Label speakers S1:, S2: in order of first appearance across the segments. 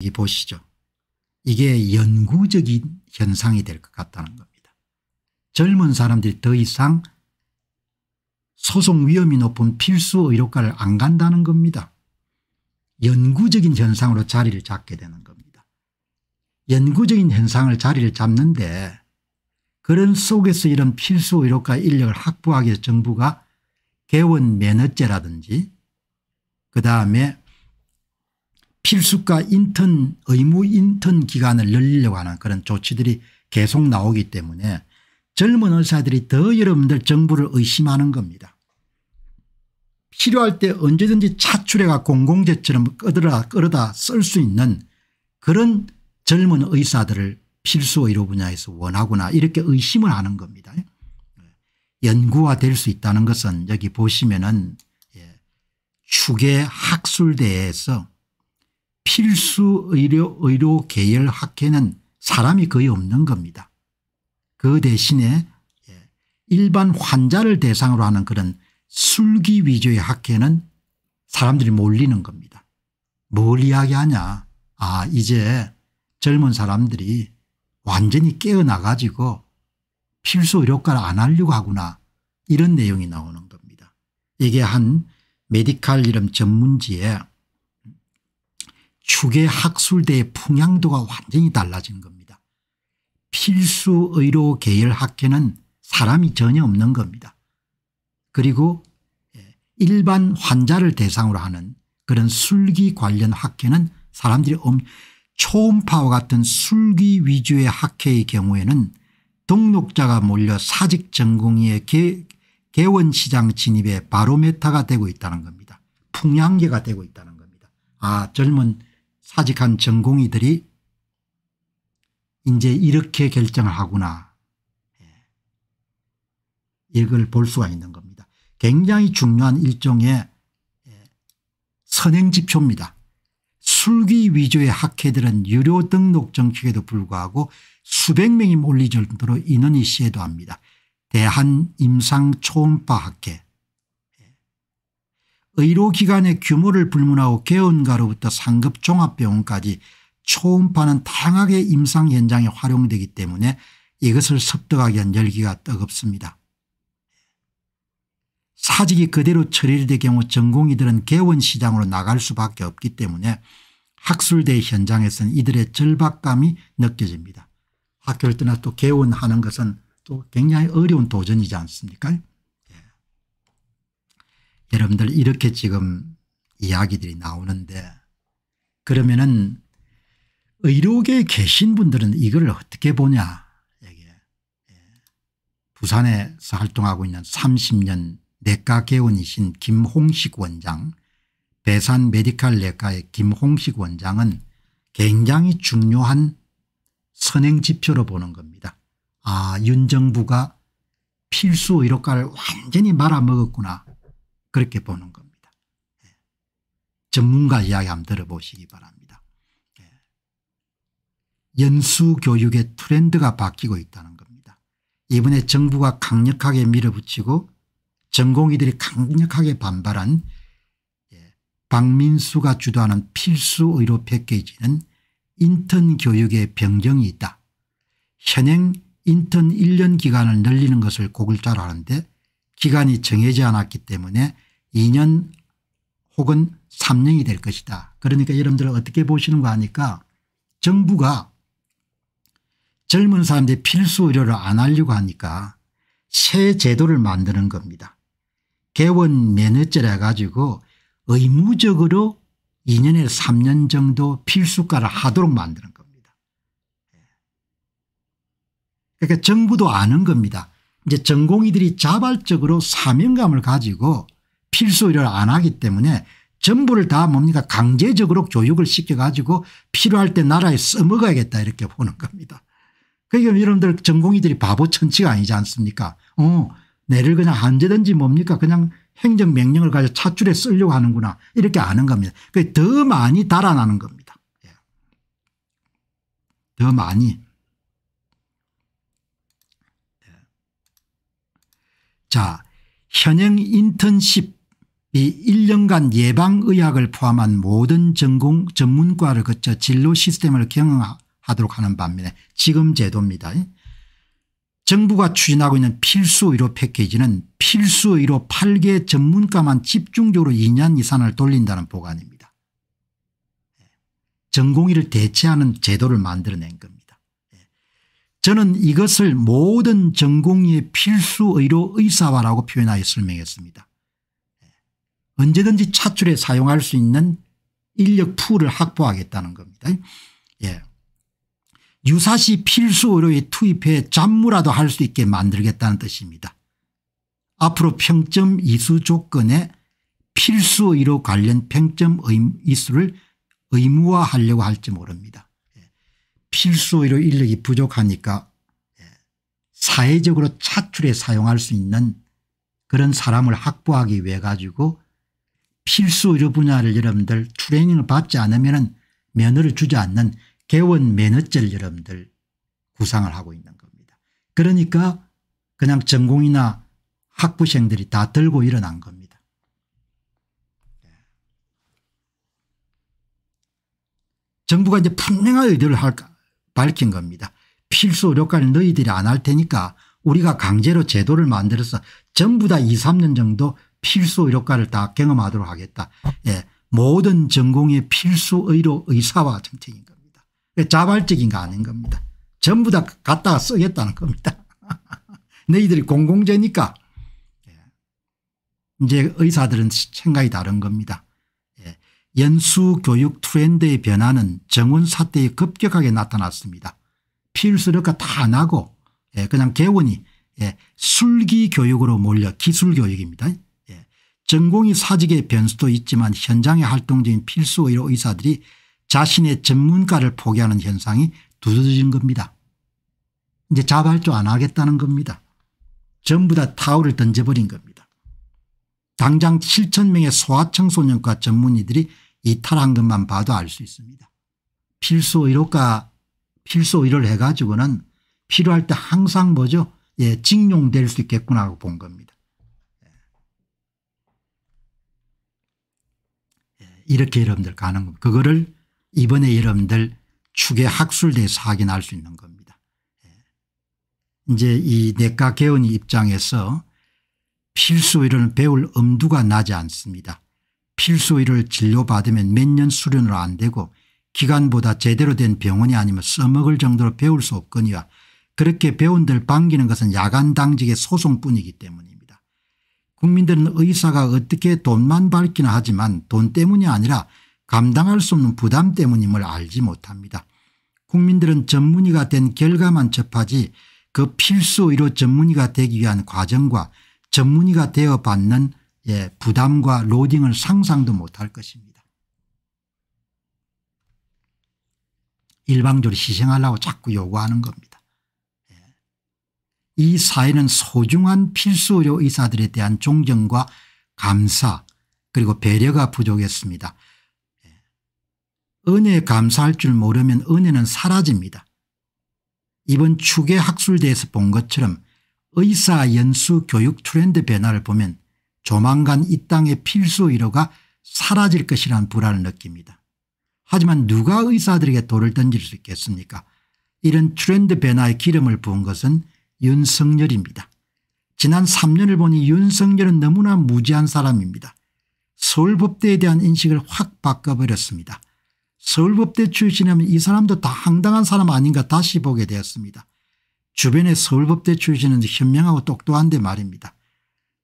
S1: 이 보시죠. 이게 연구적인 현상이 될 것 같다는 겁니다. 젊은 사람들이 더 이상 소송 위험이 높은 필수 의료과를 안 간다는 겁니다. 연구적인 현상으로 자리를 잡게 되는 겁니다. 연구적인 현상을 자리를 잡는데 그런 속에서 이런 필수 의료과 인력을 확보하기 위해서 정부가 개원 면허제라든지 그다음에 필수과 인턴 의무 인턴 기간을 늘리려고 하는 그런 조치들이 계속 나오기 때문에 젊은 의사들이 더 여러분들 정부를 의심하는 겁니다. 필요할 때 언제든지 차출해가 공공재처럼 끄더라 끌어다 쓸 수 있는 그런 젊은 의사들을 필수 의료 분야에서 원하구나 이렇게 의심을 하는 겁니다. 연구가될 수 있다는 것은 여기 보시면은 예, 추계 학술대에서 필수 의료, 의료 계열 학회는 사람이 거의 없는 겁니다. 그 대신에 예, 일반 환자를 대상으로 하는 그런 술기 위주의 학회는 사람들이 몰리는 겁니다. 뭘 이야기하냐 아 이제 젊은 사람들이 완전히 깨어나 가지고 필수 의료과를 안 하려고 하구나 이런 내용이 나오는 겁니다. 이게 한 메디칼 이름 전문지에 축의 학술대의 풍향도가 완전히 달라진 겁니다. 필수 의료 계열 학회는 사람이 전혀 없는 겁니다. 그리고 예, 일반 환자를 대상으로 하는 그런 술기 관련 학회는 사람들이 초음파와 같은 술기 위주의 학회의 경우에는 등록자가 몰려 사직 전공의의 개원시장 진입에 바로메타가 되고 있다는 겁니다. 풍향계가 되고 있다는 겁니다. 아 젊은 사직한 전공의들이 이제 이렇게 결정을 하구나 예. 이걸 볼 수가 있는 겁니다. 굉장히 중요한 일종의 예, 선행지표입니다. 술기 위조의 학회들은 유료 등록 정책에도 불구하고 수백 명이 몰릴 정도로 인원이 시해도 합니다. 대한임상초음파학회 의료기관의 규모를 불문하고 개원가로부터 상급 종합병원까지 초음파는 다양하게 임상 현장에 활용되기 때문에 이것을 습득하기 위한 열기가 뜨겁습니다. 사직이 그대로 처리될 경우 전공의들은 개원시장으로 나갈 수밖에 없기 때문에 학술대 현장에서는 이들의 절박감이 느껴집니다. 학교를 떠나 또 개원하는 것은 또 굉장히 어려운 도전이지 않습니까 여러분들 이렇게 지금 이야기들이 나오는데 그러면은 의료계에 계신 분들은 이걸 어떻게 보냐 이게 예. 부산에서 활동하고 있는 30년 내과 개원이신 김홍식 원장 대산 메디칼 내과의 김홍식 원장은 굉장히 중요한 선행지표로 보는 겁니다. 아 윤정부가 필수 의료과를 완전히 말아먹었구나 그렇게 보는 겁니다. 예. 전문가 이야기 한번 들어보시기 바랍니다. 예. 연수교육의 트렌드가 바뀌고 있다는 겁니다. 이번에 정부가 강력하게 밀어붙이고 전공의들이 강력하게 반발한 예. 박민수가 주도하는 필수 의료 패키지는 인턴 교육의 변경이 있다. 현행 인턴 1년 기간을 늘리는 것을 고글자로 하는데 기간이 정해지 않았기 때문에 2년 혹은 3년이 될 것이다. 그러니까 여러분들 어떻게 보시는 가하니까 정부가 젊은 사람들 필수 의료를 안 하려고 하니까 새 제도를 만드는 겁니다. 개원 면허제라 가지고 의무적으로 2년에 3년 정도 필수과를 하도록 만드는 겁니다. 예. 그러니까 정부도 아는 겁니다. 이제 전공의들이 자발적으로 사명감을 가지고 필수 일을 안 하기 때문에 전부를 다 뭡니까 강제적으로 교육을 시켜가지고 필요할 때 나라에 써먹어야겠다 이렇게 보는 겁니다. 그러니까 여러분들 전공의들이 바보 천치가 아니지 않습니까 어 내를 그냥 언제든지 뭡니까 그냥 행정명령을 가지고 차출에 쓰려고 하는구나 이렇게 아는 겁니다. 그더 많이 달아나는 겁니다. 예. 더 많이 자 현행 인턴십이 1년간 예방의학을 포함한 모든 전공 전문과를 거쳐 진로 시스템을 경영하도록 하는 반면에 지금 제도입니다. 정부가 추진하고 있는 필수의료 패키지는 필수의료 8개 전문과만 집중적으로 2년 이상을 돌린다는 보관입니다. 전공의를 대체하는 제도를 만들어낸 겁니다. 저는 이것을 모든 전공의 필수의료 의사화라고 표현하여 설명했습니다. 언제든지 차출에 사용할 수 있는 인력 풀을 확보하겠다는 겁니다. 예. 유사시 필수의료에 투입해 잡무라도 할 수 있게 만들겠다는 뜻입니다. 앞으로 평점 이수 조건에 필수의료 관련 평점 이수를 의무화하려고 할지 모릅니다. 필수 의료 인력이 부족하니까 예, 사회적으로 차출해 사용할 수 있는 그런 사람을 확보하기 위해 가지고 필수 의료 분야를 여러분들 트레이닝을 받지 않으면 면허를 주지 않는 개원 면허제를 여러분들 구상을 하고 있는 겁니다. 그러니까 그냥 전공이나 학부생들이 다 들고 일어난 겁니다. 예. 정부가 이제 분명한 의도를 할까 밝힌 겁니다. 필수 의료까지 너희들이 안 할 테니까 우리가 강제로 제도를 만들어서 전부 다 2, 3년 정도 필수 의료과를 다 경험하도록 하겠다. 예. 모든 전공의 필수 의료 의사화 정책인 겁니다. 자발적인 거 아닌 겁니다. 전부 다 갖다가 쓰겠다는 겁니다. 너희들이 공공재니까. 예, 이제 의사들은 생각이 다른 겁니다. 연수교육 트렌드의 변화는 정원 사태에 급격하게 나타났습니다. 필수력과 다 나고 예, 그냥 개원이 예, 술기교육으로 몰려 기술교육입니다. 예. 전공이 사직의 변수도 있지만 현장의 활동적인 필수의료 의사들이 자신의 전문가를 포기하는 현상이 두드러진 겁니다. 이제 자발조 안 하겠다는 겁니다. 전부 다 타올을 던져버린 겁니다. 당장 7천 명의 소아청소년과 전문의들이 이탈한 것만 봐도 알 수 있습니다. 필수의료과 필수의료를 해가지고는 필요할 때 항상 뭐죠 예, 징용될 수 있겠구나 하고 본 겁니다. 예, 이렇게 여러분들 가는 겁니다. 그거를 이번에 여러분들 축의 학술대에서 확인할 수 있는 겁니다. 예. 이제 이 내과 개원이 입장에서 필수의를 배울 엄두가 나지 않습니다. 필수의를 진료받으면 몇 년수련으로안 되고 기간보다 제대로 된 병원이 아니면 써먹을 정도로 배울 수 없거니와 그렇게 배운들 반기는 것은 야간 당직의 소송뿐이기 때문입니다. 국민들은 의사가 어떻게 돈만 밝기는 하지만 돈 때문이 아니라 감당할 수 없는 부담 때문임을 알지 못합니다. 국민들은 전문의가 된 결과만 접하지 그 필수의료 전문의가 되기 위한 과정과 전문의가 되어 받는 예, 부담과 로딩을 상상도 못할 것입니다. 일방적으로 희생하려고 자꾸 요구하는 겁니다. 예. 이 사회는 소중한 필수의료 의사들에 대한 존경과 감사 그리고 배려가 부족했습니다. 예. 은혜에 감사할 줄 모르면 은혜는 사라집니다. 이번 축의 학술대에서 본 것처럼 의사 연수 교육 트렌드 변화를 보면 조만간 이 땅의 필수 의료가 사라질 것이란 불안을 느낍니다. 하지만 누가 의사들에게 돌을 던질 수 있겠습니까 이런 트렌드 변화에 기름을 부은 것은 윤석열입니다. 지난 3년을 보니 윤석열은 너무나 무지한 사람입니다. 서울법대에 대한 인식을 확 바꿔버렸습니다. 서울법대 출신이면 이 사람도 다 황당한 사람 아닌가 다시 보게 되었습니다. 주변의 서울법대 출신은 현명하고 똑똑한데 말입니다.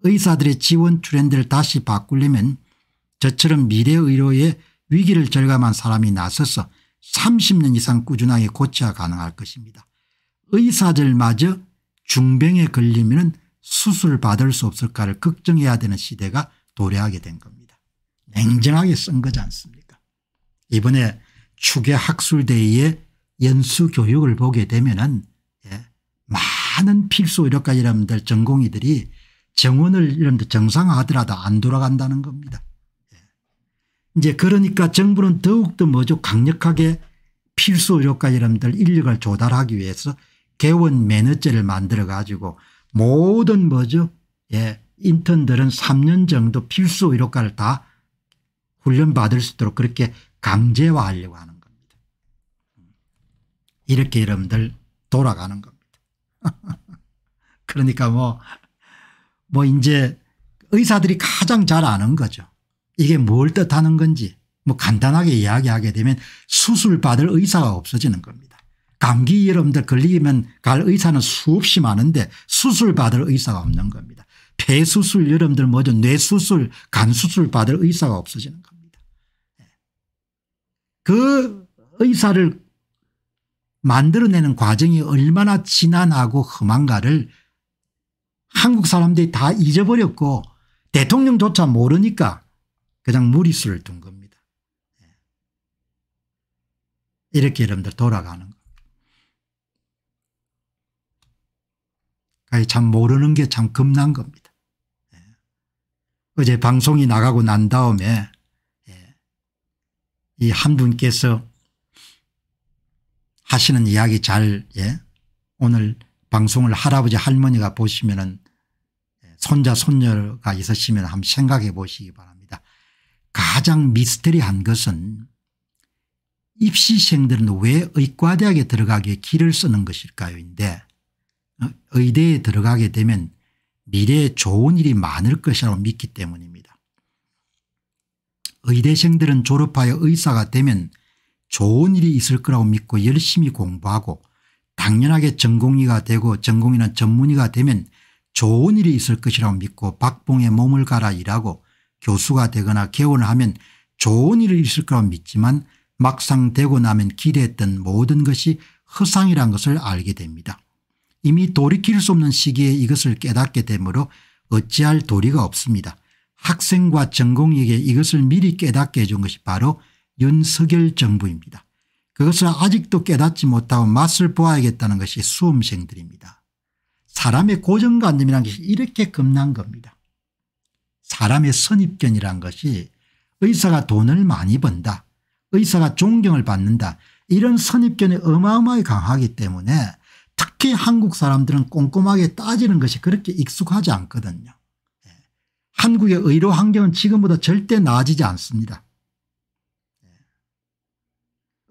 S1: 의사들의 지원 트렌드를 다시 바꾸려면 저처럼 미래의료의 위기를 절감한 사람이 나서서 30년 이상 꾸준하게 고쳐야 가능할 것입니다. 의사들마저 중병에 걸리면 수술받을 을수 없을까를 걱정해야 되는 시대가 도래하게 된 겁니다. 냉정하게 쓴 거지 않습니까 이번에 추계학술대의 연수교육을 보게 되면 은 많은 필수 의료까지 이러면 전공의들이 정원을 이러면 정상화하더라도 안 돌아간다는 겁니다. 예. 이제 그러니까 정부는 더욱더 뭐죠 강력하게 필수 의료까지 이러면 인력을 조달하기 위해서 개원 매너제를 만들어 가지고 모든 뭐죠 예 인턴들은 3년 정도 필수 의료과를 다 훈련받을 수 있도록 그렇게 강제화하려고 하는 겁니다. 이렇게 여러분들 돌아가는 겁니다. 그러니까 뭐, 뭐 이제 의사들이 가장 잘 아는 거죠. 이게 뭘 뜻하는 건지 뭐 간단하게 이야기하게 되면 수술 받을 의사가 없어지는 겁니다. 감기 여러분들 걸리면 갈 의사는 수없이 많은데 수술 받을 의사가 없는 겁니다. 폐수술 여러분들 뭐죠 뇌수술 간수술 받을 의사가 없어지는 겁니다. 네. 그 의사를 만들어내는 과정이 얼마나 지난하고 험한가를 한국 사람들이 다 잊어버렸고 대통령조차 모르니까 그냥 무리수를 둔 겁니다. 예. 이렇게 여러분들 돌아가는 거. 참 모르는 게 참 겁난 겁니다. 예. 어제 방송이 나가고 난 다음에 예. 이한 분께서 하시는 이야기 잘 예? 오늘 방송을 할아버지 할머니가 보시면은 예, 손자 손녀가 있으시면 한번 생각해 보시기 바랍니다. 가장 미스터리한 것은 입시생들은 왜 의과대학에 들어가기에 길을 쓰는 것일까요 인데 어, 의대에 들어가게 되면 미래에 좋은 일이 많을 것이라고 믿기 때문입니다. 의대생들은 졸업하여 의사가 되면 좋은 일이 있을 거라고 믿고 열심히 공부하고 당연하게 전공의가 되고 전공의는 전문의가 되면 좋은 일이 있을 것이라고 믿고 박봉에 몸을 갈아 일하고 교수가 되거나 개원을 하면 좋은 일이 있을 거라고 믿지만 막상 되고 나면 기대했던 모든 것이 허상이란 것을 알게 됩니다. 이미 돌이킬 수 없는 시기에 이것을 깨닫게 되므로 어찌할 도리가 없습니다. 학생과 전공에게 이것을 미리 깨닫게 해준 것이 바로 윤석열 정부입니다. 그것을 아직도 깨닫지 못하고 맛을 보아야겠다는 것이 수험생들입니다. 사람의 고정관념이라는 것이 이렇게 겁난 겁니다. 사람의 선입견이란 것이 의사가 돈을 많이 번다. 의사가 존경을 받는다. 이런 선입견이 어마어마하게 강하기 때문에 특히 한국 사람들은 꼼꼼하게 따지는 것이 그렇게 익숙하지 않거든요. 예. 한국의 의료 환경은 지금보다 절대 나아지지 않습니다.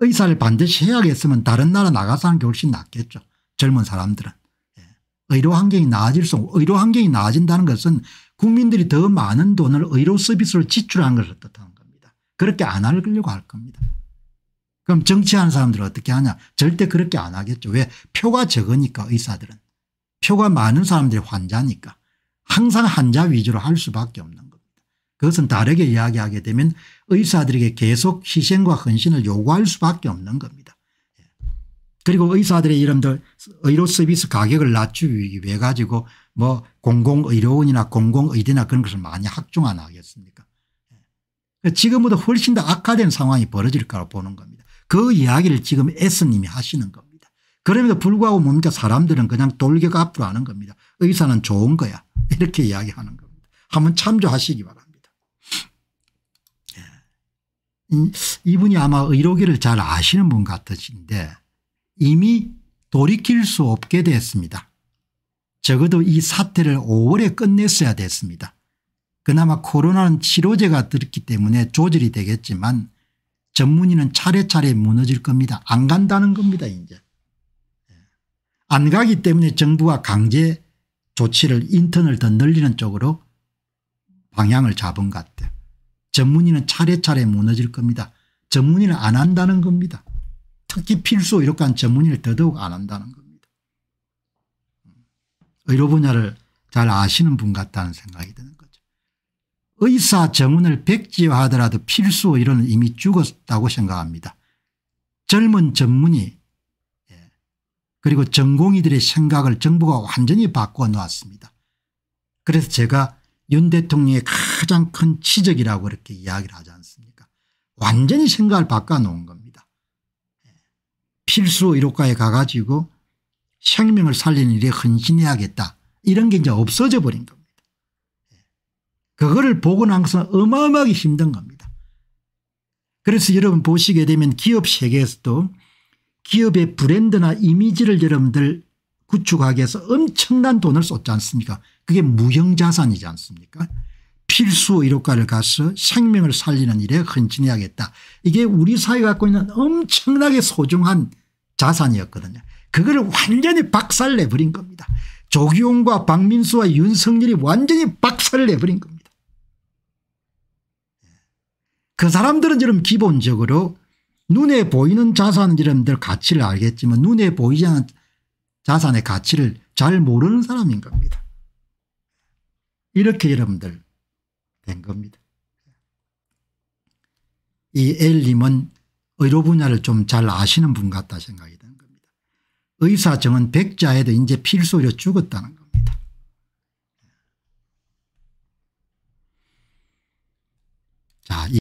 S1: 의사를 반드시 해야겠으면 다른 나라 나가서 하는 게 훨씬 낫겠죠. 젊은 사람들은. 예. 의료 환경이 나아질 수록 의료 환경이 나아진다는 것은 국민들이 더 많은 돈을 의료 서비스로 지출하는 것을 뜻하는 겁니다. 그렇게 안 하려고 할 겁니다. 그럼 정치하는 사람들은 어떻게 하냐 절대 그렇게 안 하겠죠. 왜 표가 적으니까 의사들은 표가 많은 사람들이 환자니까 항상 환자 위주로 할 수밖에 없는 겁니다. 그것은 다르게 이야기하게 되면 의사들에게 계속 희생과 헌신을 요구할 수밖에 없는 겁니다. 예. 그리고 의사들의 이름들 의료 서비스 가격을 낮추기 위해 가지고 뭐 공공의료원이나 공공의대나 그런 것을 많이 확충 안 하겠습니까 예. 지금보다 훨씬 더 악화된 상황이 벌어질 거라고 보는 겁니다. 그 이야기를 지금 S님이 하시는 겁니다. 그럼에도 불구하고 뭡니까 사람들은 그냥 돌격 앞으로 하는 겁니다. 의사는 좋은 거야 이렇게 이야기하는 겁니다. 한번 참조하시기 바랍니다. 음, 이분이 아마 의료계를 잘 아시는 분 같으신데 이미 돌이킬 수 없게 됐습니다. 적어도 이 사태를 5월에 끝냈어야 됐습니다. 그나마 코로나는 치료제가 들었기 때문에 조절이 되겠지만 전문의는 차례차례 무너질 겁니다. 안 간다는 겁니다 이제. 예. 안 가기 때문에 정부가 강제 조치를 인턴을 더 늘리는 쪽으로 방향을 잡은 것 전문의는 차례차례 무너질 겁니다. 전문의는 안 한다는 겁니다. 특히 필수 이렇게 한 전문의를 더더욱 안 한다는 겁니다. 의료 분야를 잘 아시는 분 같다는 생각이 드는 거죠. 의사 전문을 백지화하더라도 필수 의료는 이미 죽었다고 생각합니다. 젊은 전문의 예, 그리고 전공의들의 생각을 정부가 완전히 바꿔 놓았습니다. 그래서 제가 윤 대통령의 가장 큰 치적이라고 이렇게 이야기를 하지 않습니까 완전히 생각을 바꿔놓은 겁니다. 필수의료과에 가가지고 생명을 살리는 일에 헌신해야겠다 이런 게 이제 없어져 버린 겁니다. 그거를 보고 나서 어마어마하게 힘든 겁니다. 그래서 여러분 보시게 되면 기업 세계에서도 기업의 브랜드나 이미지를 여러분들 구축하기 위해서 엄청난 돈을 썼지 않습니까 그게 무형자산이지 않습니까 필수 이로가를 가서 생명을 살리는 일에 헌신해야겠다. 이게 우리 사회가 갖고 있는 엄청나게 소중한 자산이었거든요. 그걸 완전히 박살 내버린 겁니다. 조기용과 박민수와 윤석열이 완전히 박살 내버린 겁니다. 그 사람들은 지금 기본적으로 눈에 보이는 자산들은 늘 가치를 알겠지만 눈에 보이지 않는 자산의 가치를 잘 모르는 사람인 겁니다. 이렇게 여러분들 된 겁니다. 이 엘님은 의료 분야를 좀 잘 아시는 분 같다 생각이 드는 겁니다. 의사정은 백자에도 이제 필수로 죽었다는 겁니다. 자,